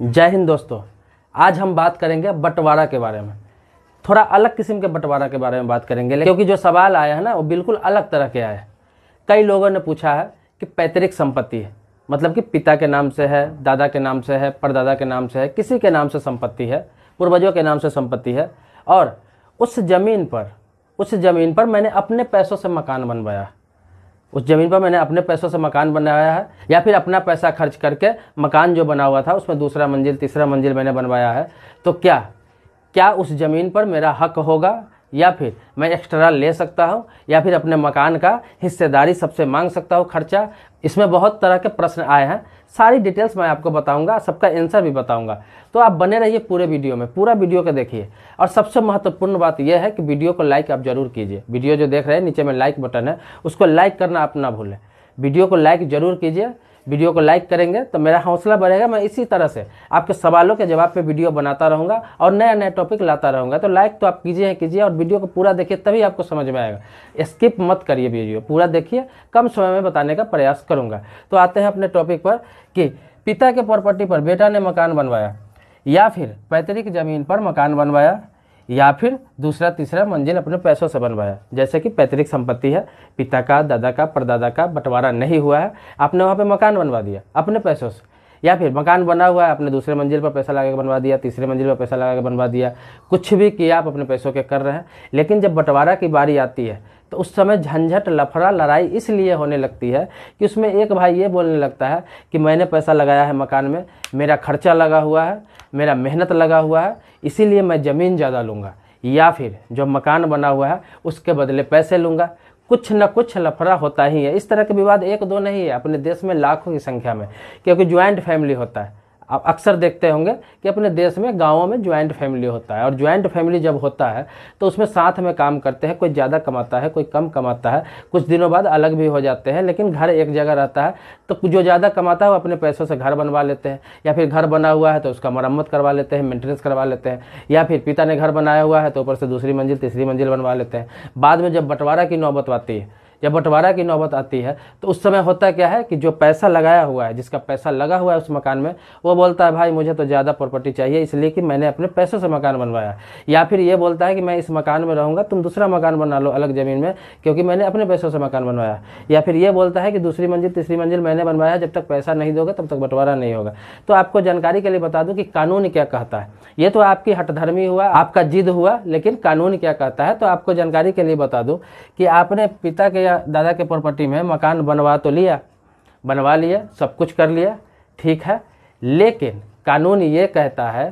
जय हिंद दोस्तों आज हम बात करेंगे बंटवारा के बारे में थोड़ा अलग किस्म के बंटवारा के बारे में बात करेंगे क्योंकि जो सवाल आया है ना वो बिल्कुल अलग तरह के आए कई लोगों ने पूछा है कि पैतृक संपत्ति है मतलब कि पिता के नाम से है दादा के नाम से है परदादा के नाम से है किसी के नाम से संपत्ति है पूर्वजों के नाम से संपत्ति है और उस ज़मीन पर उस ज़मीन पर मैंने अपने पैसों से मकान बनवाया उस ज़मीन पर मैंने अपने पैसों से मकान बनाया है या फिर अपना पैसा खर्च करके मकान जो बना हुआ था उसमें दूसरा मंजिल तीसरा मंजिल मैंने बनवाया है तो क्या क्या उस ज़मीन पर मेरा हक होगा या फिर मैं एक्स्ट्रा ले सकता हूँ या फिर अपने मकान का हिस्सेदारी सबसे मांग सकता हूँ खर्चा इसमें बहुत तरह के प्रश्न आए हैं सारी डिटेल्स मैं आपको बताऊंगा सबका आंसर भी बताऊंगा तो आप बने रहिए पूरे वीडियो में पूरा वीडियो को देखिए और सबसे महत्वपूर्ण बात यह है कि वीडियो को लाइक आप जरूर कीजिए वीडियो जो देख रहे हैं नीचे में लाइक बटन है उसको लाइक करना आप ना भूलें वीडियो को लाइक जरूर कीजिए वीडियो को लाइक करेंगे तो मेरा हौसला बढ़ेगा मैं इसी तरह से आपके सवालों के जवाब पे वीडियो बनाता रहूँगा और नया नया टॉपिक लाता रहूँगा तो लाइक तो आप कीजिए कीजिए और वीडियो को पूरा देखिए तभी आपको समझ में आएगा स्किप मत करिए वीडियो पूरा देखिए कम समय में बताने का प्रयास करूँगा तो आते हैं अपने टॉपिक पर कि पिता के प्रॉपर्टी पर बेटा ने मकान बनवाया या फिर पैतृक जमीन पर मकान बनवाया या फिर दूसरा तीसरा मंजिल अपने पैसों से बनवाया जैसे कि पैतृक संपत्ति है पिता का दादा का परदादा का बंटवारा नहीं हुआ है आपने वहाँ पर मकान बनवा दिया अपने पैसों से या फिर मकान बना हुआ है आपने दूसरे मंजिल पर पैसा लगा के बनवा दिया तीसरे मंजिल पर पैसा लगा के बनवा दिया कुछ भी किया आप अपने पैसों के कर रहे हैं लेकिन जब बंटवारा की बारी आती है तो उस समय झंझट लफड़ा लड़ाई इसलिए होने लगती है कि उसमें एक भाई ये बोलने लगता है कि मैंने पैसा लगाया है मकान में मेरा खर्चा लगा हुआ है मेरा मेहनत लगा हुआ है इसीलिए मैं ज़मीन ज़्यादा लूँगा या फिर जो मकान बना हुआ है उसके बदले पैसे लूँगा कुछ न कुछ लफड़ा होता ही है इस तरह के विवाद एक दो नहीं है अपने देश में लाखों की संख्या में क्योंकि ज्वाइंट फैमिली होता है आप अक्सर देखते होंगे कि अपने देश में गांवों में ज्वाइंट फैमिली होता है और ज्वाइंट फैमिली जब होता है तो उसमें साथ में काम करते हैं कोई ज़्यादा कमाता है कोई कम कमाता है कुछ दिनों बाद अलग भी हो जाते हैं लेकिन घर एक जगह रहता है तो जो ज़्यादा कमाता है वो अपने पैसों से घर बनवा लेते हैं या फिर घर बना हुआ है तो उसका मरम्मत करवा लेते हैं मेंटेनेंस करवा लेते हैं या फिर पिता ने घर बनाया हुआ है तो ऊपर से दूसरी मंजिल तीसरी मंजिल बनवा लेते हैं बाद में जब बंटवारा की नौबत आती है जब बंटवारा की नौबत आती है तो उस समय होता क्या है कि जो पैसा लगाया हुआ है जिसका पैसा लगा हुआ है उस मकान में वो बोलता है भाई मुझे तो ज़्यादा प्रॉपर्टी चाहिए इसलिए कि मैंने अपने पैसों से मकान बनवाया या फिर ये बोलता है कि मैं इस मकान में रहूँगा तुम दूसरा मकान बना लो अलग ज़मीन में क्योंकि मैंने अपने पैसों से मकान बनवाया या फिर ये बोलता है कि दूसरी मंजिल तीसरी मंजिल मैंने बनवाया जब तक पैसा नहीं दोगे तब तक बंटवारा नहीं होगा तो आपको जानकारी के लिए बता दूँ कि कानून क्या कहता है ये तो आपकी हटधर्मी हुआ आपका जिद हुआ लेकिन कानून क्या कहता है तो आपको जानकारी के लिए बता दूँ कि आपने पिता के या दादा के प्रॉपर्टी में मकान बनवा तो लिया बनवा लिया सब कुछ कर लिया ठीक है लेकिन कानून ये कहता है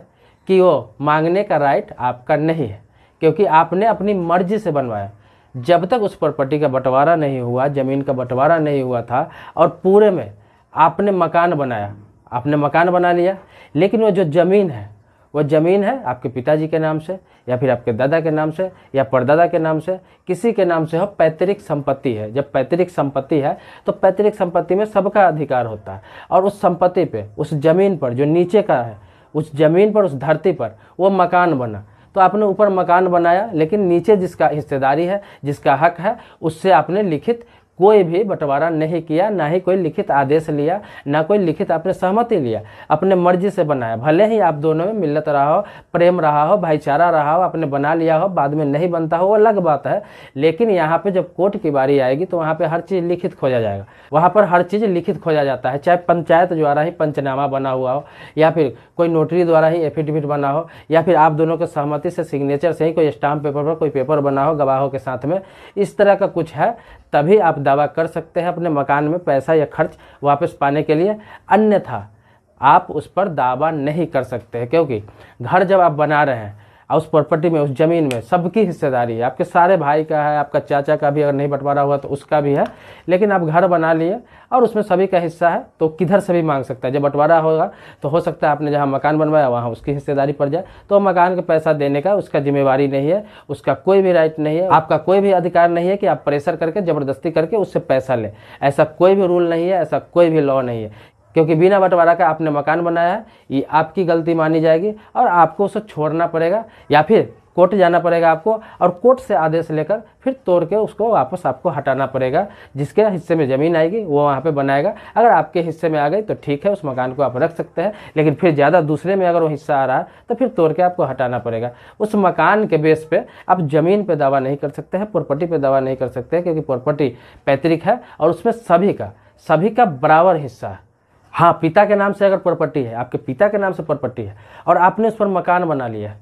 कि वो मांगने का राइट आपका नहीं है क्योंकि आपने अपनी मर्जी से बनवाया जब तक उस प्रॉपर्टी का बंटवारा नहीं हुआ ज़मीन का बंटवारा नहीं हुआ था और पूरे में आपने मकान बनाया आपने मकान बना लिया लेकिन वो जो ज़मीन है वह ज़मीन है आपके पिताजी के नाम से या फिर आपके दादा के नाम से या परदादा के नाम से किसी के नाम से हो पैतृक संपत्ति है जब पैतृक संपत्ति है तो पैतृक संपत्ति में सबका अधिकार होता है और उस संपत्ति पे उस ज़मीन पर जो नीचे का है उस ज़मीन पर उस धरती पर वो मकान बना तो आपने ऊपर मकान बनाया लेकिन नीचे जिसका हिस्सेदारी है जिसका हक है उससे आपने लिखित कोई भी बंटवारा नहीं किया ना ही कोई लिखित आदेश लिया ना कोई लिखित आपने सहमति लिया अपने मर्जी से बनाया भले ही आप दोनों में मिलत रहा हो प्रेम रहा हो भाईचारा रहा हो आपने बना लिया हो बाद में नहीं बनता हो वो अलग बात है लेकिन यहाँ पे जब कोर्ट की बारी आएगी तो वहाँ पे हर चीज़ लिखित खोजा जाएगा वहाँ पर हर चीज़ लिखित खोजा जाता है चाहे पंचायत द्वारा ही पंचनामा बना हुआ हो या फिर कोई नोटरी द्वारा ही एफिडेविट बना हो या फिर आप दोनों के सहमति से सिग्नेचर से ही कोई स्टाम्प पेपर पर कोई पेपर बना हो गवाहों के साथ में इस तरह का कुछ है तभी आप दावा कर सकते हैं अपने मकान में पैसा या खर्च वापस पाने के लिए अन्यथा आप उस पर दावा नहीं कर सकते क्योंकि घर जब आप बना रहे हैं और उस प्रॉपर्टी में उस ज़मीन में सबकी हिस्सेदारी है आपके सारे भाई का है आपका चाचा का भी अगर नहीं बंटवारा हुआ तो उसका भी है लेकिन आप घर बना लिए और उसमें सभी का हिस्सा है तो किधर से भी मांग सकता है जब बंटवारा होगा तो हो सकता है आपने जहाँ मकान बनवाया वहाँ उसकी हिस्सेदारी पड़ जाए तो मकान का पैसा देने का उसका जिम्मेवारी नहीं है उसका कोई भी राइट नहीं है आपका कोई भी अधिकार नहीं है कि आप प्रेशर करके ज़बरदस्ती करके उससे पैसा लें ऐसा कोई भी रूल नहीं है ऐसा कोई भी लॉ नहीं है क्योंकि बिना बंटवारा का आपने मकान बनाया है ये आपकी गलती मानी जाएगी और आपको उसे छोड़ना पड़ेगा या फिर कोर्ट जाना पड़ेगा आपको और कोर्ट से आदेश लेकर फिर तोड़ के उसको वापस आपको हटाना पड़ेगा जिसके हिस्से में ज़मीन आएगी वो वहाँ पे बनाएगा अगर आपके हिस्से में आ गई तो ठीक है उस मकान को आप रख सकते हैं लेकिन फिर ज़्यादा दूसरे में अगर वो हिस्सा आ रहा है तो फिर तोड़ के आपको हटाना पड़ेगा उस मकान के बेस पर आप ज़मीन पर दावा नहीं कर सकते हैं प्रॉपर्टी पर दावा नहीं कर सकते क्योंकि प्रॉपर्टी पैतृक है और उसमें सभी का सभी का बराबर हिस्सा है हाँ पिता के नाम से अगर प्रॉपर्टी है आपके पिता के नाम से प्रॉपर्टी है और आपने उस पर मकान बना लिया है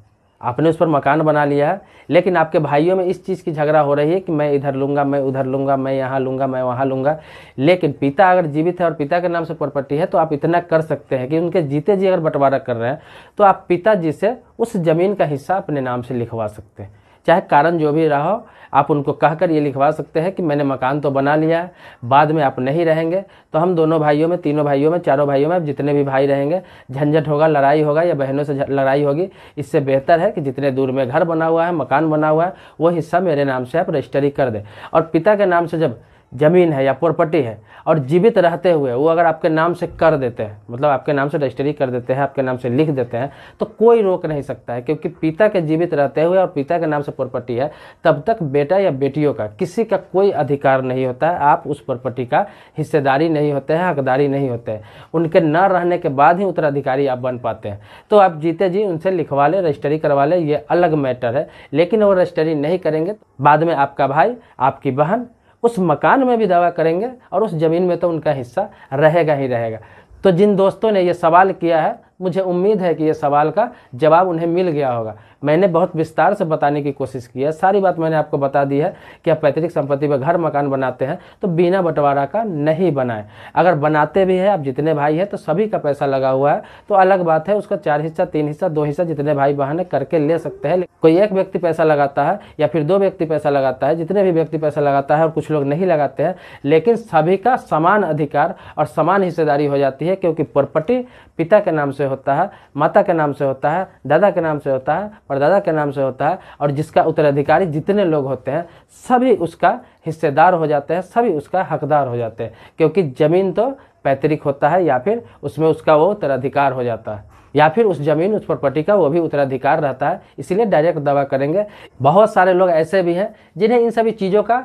आपने उस पर मकान बना लिया है लेकिन आपके भाइयों में इस चीज़ की झगड़ा हो रही है कि मैं इधर लूँगा मैं उधर लूँगा मैं यहाँ लूँगा मैं वहाँ लूँगा लेकिन पिता अगर जीवित है और पिता के नाम से प्रॉपर्टी है तो आप इतना कर सकते हैं कि उनके जीते जी अगर बंटवारा कर रहे हैं तो आप पिताजी से उस ज़मीन का हिस्सा अपने नाम से लिखवा सकते हैं चाहे कारण जो भी रहा हो आप उनको कहकर ये लिखवा सकते हैं कि मैंने मकान तो बना लिया है बाद में आप नहीं रहेंगे तो हम दोनों भाइयों में तीनों भाइयों में चारों भाइयों में आप जितने भी भाई रहेंगे झंझट होगा लड़ाई होगा या बहनों से लड़ाई होगी इससे बेहतर है कि जितने दूर में घर बना हुआ है मकान बना हुआ है वो हिस्सा मेरे नाम से आप रजिस्टरी कर दें और पिता के नाम से जब ज़मीन है या प्रॉपर्टी है और जीवित रहते हुए वो अगर आपके नाम से कर देते हैं मतलब आपके नाम से रजिस्ट्री कर देते हैं आपके नाम से लिख देते हैं तो कोई रोक नहीं सकता है क्योंकि पिता के जीवित रहते हुए और पिता के नाम से प्रॉपर्टी है तब तक बेटा या बेटियों का किसी का कोई अधिकार नहीं होता है आप उस प्रॉपर्टी का हिस्सेदारी नहीं होते हैं हकदारी नहीं होते हैं उनके न रहने के बाद ही उत्तराधिकारी आप बन पाते हैं तो आप जीते जी उनसे लिखवा लें रजिस्ट्री करवा लें ये अलग मैटर है लेकिन वो रजिस्ट्री नहीं करेंगे बाद में आपका भाई आपकी बहन उस मकान में भी दावा करेंगे और उस ज़मीन में तो उनका हिस्सा रहेगा ही रहेगा तो जिन दोस्तों ने ये सवाल किया है मुझे उम्मीद है कि ये सवाल का जवाब उन्हें मिल गया होगा मैंने बहुत विस्तार से बताने की कोशिश की है सारी बात मैंने आपको बता दी है कि आप पैतृक संपत्ति पर घर मकान बनाते हैं तो बिना बंटवारा का नहीं बनाएं अगर बनाते भी हैं आप जितने भाई हैं तो सभी का पैसा लगा हुआ है तो अलग बात है उसका चार हिस्सा तीन हिस्सा दो हिस्सा जितने भाई बहन है करके ले सकते हैं कोई एक व्यक्ति पैसा लगाता है या फिर दो व्यक्ति पैसा लगाता है जितने भी व्यक्ति पैसा लगाता है और कुछ लोग नहीं लगाते हैं लेकिन सभी का समान अधिकार और समान हिस्सेदारी हो जाती है क्योंकि प्रॉपर्टी पिता के नाम से से होता है माता के नाम से होता है दादा के नाम से होता है परदादा के नाम से होता है और जिसका उत्तराधिकारी जितने लोग होते हैं सभी उसका हिस्सेदार हो जाते हैं सभी उसका हकदार हो जाते हैं क्योंकि ज़मीन तो पैतृक होता है या फिर उसमें उसका वो उत्तराधिकार हो जाता है या फिर उस जमीन उस प्रॉपर्टी का वो भी उत्तराधिकार रहता है इसीलिए डायरेक्ट दावा करेंगे बहुत सारे लोग ऐसे भी हैं जिन्हें इन सभी चीज़ों का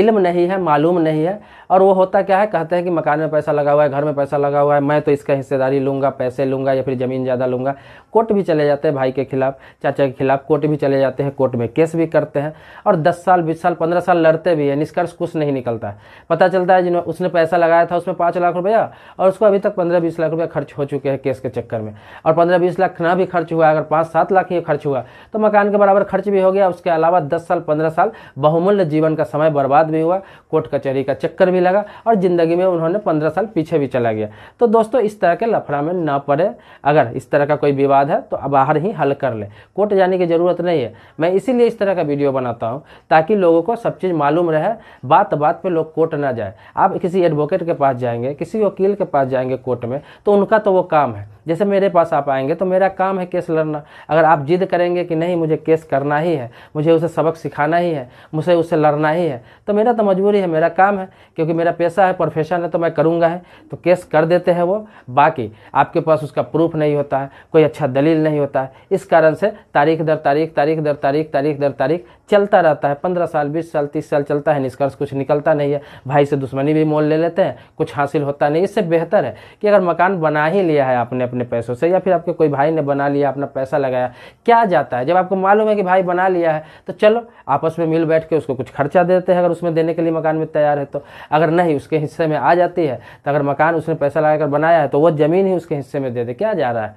इल्म नहीं है मालूम नहीं है और वो होता क्या है कहते हैं कि मकान में पैसा लगा हुआ है घर में पैसा लगा हुआ है मैं तो इसका हिस्सेदारी लूँगा पैसे लूँगा या फिर ज़मीन ज़्यादा लूँगा कोर्ट भी चले जाते हैं भाई के खिलाफ चाचा के खिलाफ कोर्ट भी चले जाते हैं कोर्ट में केस भी करते हैं और दस साल बीस साल पंद्रह साल लड़ते भी हैं निष्कर्ष कुछ नहीं निकलता है पता चलता है जिन्होंने उसने पैसा लगाया था उसमें पाँच लाख रुपया और उसको अभी तक पंद्रह बीस लाख रुपया खर्च हो चुके हैं केस के चक्कर में और पंद्रह बीस लाख ना भी खर्च हुआ अगर पाँच सात लाख ही खर्च हुआ तो मकान के बराबर खर्च भी हो गया उसके अलावा दस साल पंद्रह साल बहुमूल्य जीवन का समय बर्बाद विवाद भी हुआ कोर्ट कचहरी का चक्कर भी लगा और ज़िंदगी में उन्होंने पंद्रह साल पीछे भी चला गया तो दोस्तों इस तरह के लफड़ा में ना पड़े अगर इस तरह का कोई विवाद है तो बाहर ही हल कर ले कोर्ट जाने की ज़रूरत नहीं है मैं इसीलिए इस तरह का वीडियो बनाता हूँ ताकि लोगों को सब चीज़ मालूम रहे बात बात पर लोग कोर्ट ना जाए आप किसी एडवोकेट के पास जाएंगे किसी वकील के पास जाएंगे कोर्ट में तो उनका तो वो काम है जैसे मेरे पास आप आएंगे तो मेरा काम है केस लड़ना अगर आप जिद करेंगे कि नहीं मुझे केस करना ही है मुझे उसे सबक सिखाना ही है मुझे उसे लड़ना ही है तो तो मेरा तो मजबूरी है मेरा काम है क्योंकि मेरा पैसा है प्रोफेशन है तो मैं करूँगा है तो केस कर देते हैं वो बाकी आपके पास उसका प्रूफ नहीं होता है कोई अच्छा दलील नहीं होता है इस कारण से तारीख दर तारीख तारीख दर तारीख तारीख दर तारीख चलता रहता है पंद्रह साल बीस साल तीस साल चलता है निष्कर्ष कुछ निकलता नहीं है भाई से दुश्मनी भी मोल ले लेते हैं कुछ हासिल होता नहीं इससे बेहतर है कि अगर मकान बना ही लिया है आपने अपने पैसों से या फिर आपके कोई भाई ने बना लिया अपना पैसा लगाया क्या जाता है जब आपको मालूम है कि भाई बना लिया है तो चलो आपस में मिल बैठ के उसको कुछ खर्चा देते हैं अगर उस उसमें देने के लिए मकान में तैयार है तो अगर नहीं उसके हिस्से में आ जाती है तो अगर मकान उसने पैसा लगाकर बनाया है तो वह ज़मीन ही उसके हिस्से में दे दे क्या जा रहा है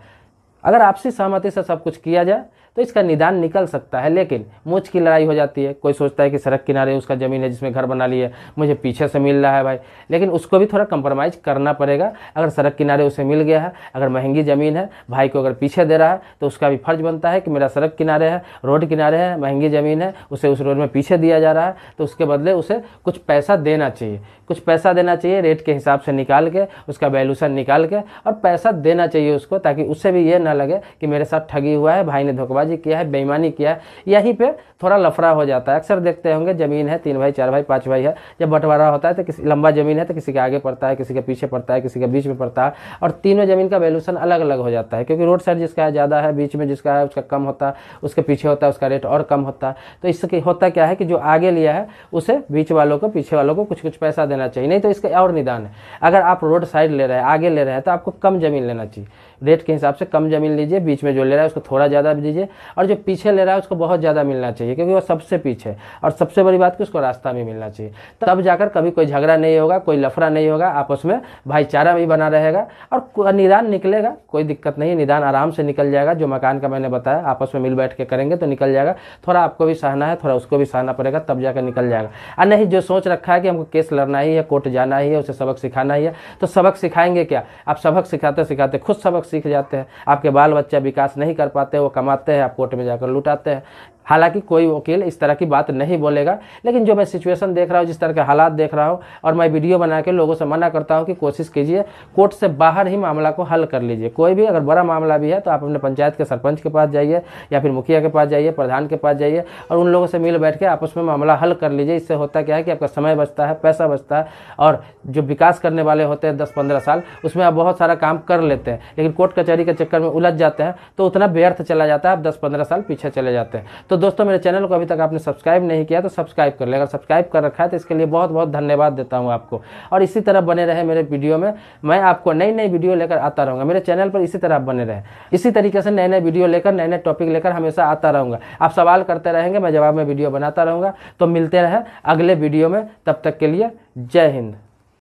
अगर आपसी सहमति से सब कुछ किया जाए तो इसका निदान निकल सकता है लेकिन मुझ की लड़ाई हो जाती है कोई सोचता है कि सड़क किनारे उसका ज़मीन है जिसमें घर बना लिया मुझे पीछे से मिल रहा है भाई लेकिन उसको भी थोड़ा कंप्रोमाइज़ करना पड़ेगा अगर सड़क किनारे उसे मिल गया है अगर महंगी ज़मीन है भाई को अगर पीछे दे रहा है तो उसका भी फर्ज बनता है कि मेरा सड़क किनारे है रोड किनारे है महंगी ज़मीन है उसे उस रोड में पीछे दिया जा रहा है तो उसके बदले उसे कुछ पैसा देना चाहिए कुछ पैसा देना चाहिए रेट के हिसाब से निकाल के उसका वैल्यूशन निकाल के और पैसा देना चाहिए उसको ताकि उससे भी ये ना लगे कि मेरे साथ ठगी हुआ है भाई ने धोखेबाज धोखेबाजी किया है बेईमानी किया है यहीं पर थोड़ा लफड़ा हो जाता है अक्सर देखते होंगे जमीन है तीन भाई चार भाई पाँच भाई है जब बंटवारा होता है तो किसी लंबा जमीन है तो किसी के आगे पड़ता है किसी के पीछे पड़ता है किसी के बीच में पड़ता है और तीनों जमीन का वैल्यूशन अलग अलग हो जाता है क्योंकि रोड साइड जिसका है ज़्यादा है बीच में जिसका है उसका कम होता है उसके पीछे होता है उसका रेट और कम होता है तो इसके होता क्या है कि जो आगे लिया है उसे बीच वालों को पीछे वालों को कुछ कुछ पैसा देना चाहिए नहीं तो इसका और निदान है अगर आप रोड साइड ले रहे हैं आगे ले रहे हैं तो आपको कम जमीन लेना चाहिए रेट के हिसाब से कम ज़मीन लीजिए बीच में जो ले रहा है उसको थोड़ा ज़्यादा दीजिए और जो पीछे ले रहा है उसको बहुत ज़्यादा मिलना चाहिए क्योंकि वो सबसे पीछे और सबसे बड़ी बात कि उसको रास्ता भी मिलना चाहिए तब जाकर कभी कोई झगड़ा नहीं होगा कोई लफड़ा नहीं होगा आपस में भाईचारा भी बना रहेगा और निदान निकलेगा कोई दिक्कत नहीं निदान आराम से निकल जाएगा जो मकान का मैंने बताया आपस में मिल बैठ के करेंगे तो निकल जाएगा थोड़ा आपको भी सहना है थोड़ा उसको भी सहना पड़ेगा तब जाकर निकल जाएगा और नहीं जो सोच रखा है कि हमको केस लड़ना ही है कोर्ट जाना ही है उसे सबक सिखाना ही है तो सबक सिखाएंगे क्या आप सबक सिखाते सिखाते खुद सबक सीख जाते हैं आपके बाल बच्चा विकास नहीं कर पाते वो कमाते हैं आप कोर्ट में जाकर लुटाते हैं हालांकि कोई वकील इस तरह की बात नहीं बोलेगा लेकिन जो मैं सिचुएशन देख रहा हूँ जिस तरह के हालात देख रहा हूँ और मैं वीडियो बना के लोगों से मना करता हूँ कि कोशिश कीजिए कोर्ट से बाहर ही मामला को हल कर लीजिए कोई भी अगर बड़ा मामला भी है तो आप अपने पंचायत के सरपंच के पास जाइए या फिर मुखिया के पास जाइए प्रधान के पास जाइए और उन लोगों से मिल बैठ के आपस में मामला हल कर लीजिए इससे होता क्या है कि आपका समय बचता है पैसा बचता है और जो विकास करने वाले होते हैं दस पंद्रह साल उसमें आप बहुत सारा काम कर लेते हैं लेकिन कोर्ट कचहरी के चक्कर में उलझ जाते हैं तो उतना व्यर्थ चला जाता है आप दस पंद्रह साल पीछे चले जाते हैं तो तो दोस्तों मेरे चैनल को अभी तक आपने सब्सक्राइब नहीं किया तो सब्सक्राइब कर ले अगर सब्सक्राइब कर रखा है तो इसके लिए बहुत बहुत धन्यवाद देता हूँ आपको और इसी तरह बने रहे मेरे वीडियो में मैं आपको नई नई वीडियो लेकर आता रहूँगा मेरे चैनल पर इसी तरह आप बने रहे इसी तरीके से नए नए वीडियो लेकर नए नए टॉपिक लेकर हमेशा आता रहूँगा आप सवाल करते रहेंगे मैं जवाब में वीडियो बनाता रहूँगा तो मिलते रहे अगले वीडियो में तब तक के लिए जय हिंद